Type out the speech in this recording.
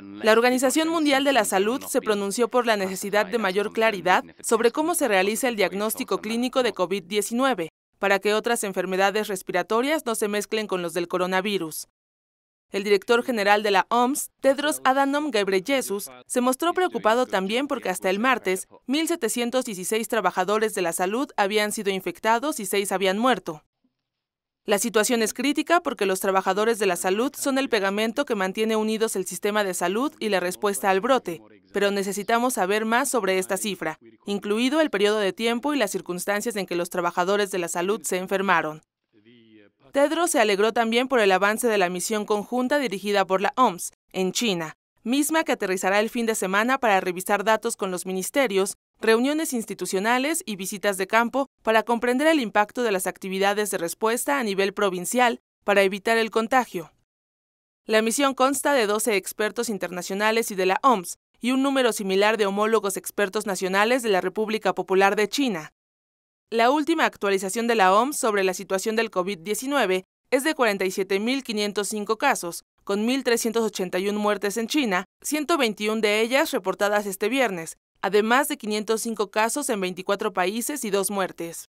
La Organización Mundial de la Salud se pronunció por la necesidad de mayor claridad sobre cómo se realiza el diagnóstico clínico de COVID-19 para que otras enfermedades respiratorias no se mezclen con los del coronavirus. El director general de la OMS, Tedros Adhanom Ghebreyesus, se mostró preocupado también porque hasta el martes, 1.716 trabajadores de la salud habían sido infectados y seis habían muerto. La situación es crítica porque los trabajadores de la salud son el pegamento que mantiene unidos el sistema de salud y la respuesta al brote, pero necesitamos saber más sobre esta cifra, incluido el periodo de tiempo y las circunstancias en que los trabajadores de la salud se enfermaron. Pedro se alegró también por el avance de la misión conjunta dirigida por la OMS en China, misma que aterrizará el fin de semana para revisar datos con los ministerios reuniones institucionales y visitas de campo para comprender el impacto de las actividades de respuesta a nivel provincial para evitar el contagio. La misión consta de 12 expertos internacionales y de la OMS y un número similar de homólogos expertos nacionales de la República Popular de China. La última actualización de la OMS sobre la situación del COVID-19 es de 47.505 casos, con 1.381 muertes en China, 121 de ellas reportadas este viernes, además de 505 casos en 24 países y dos muertes.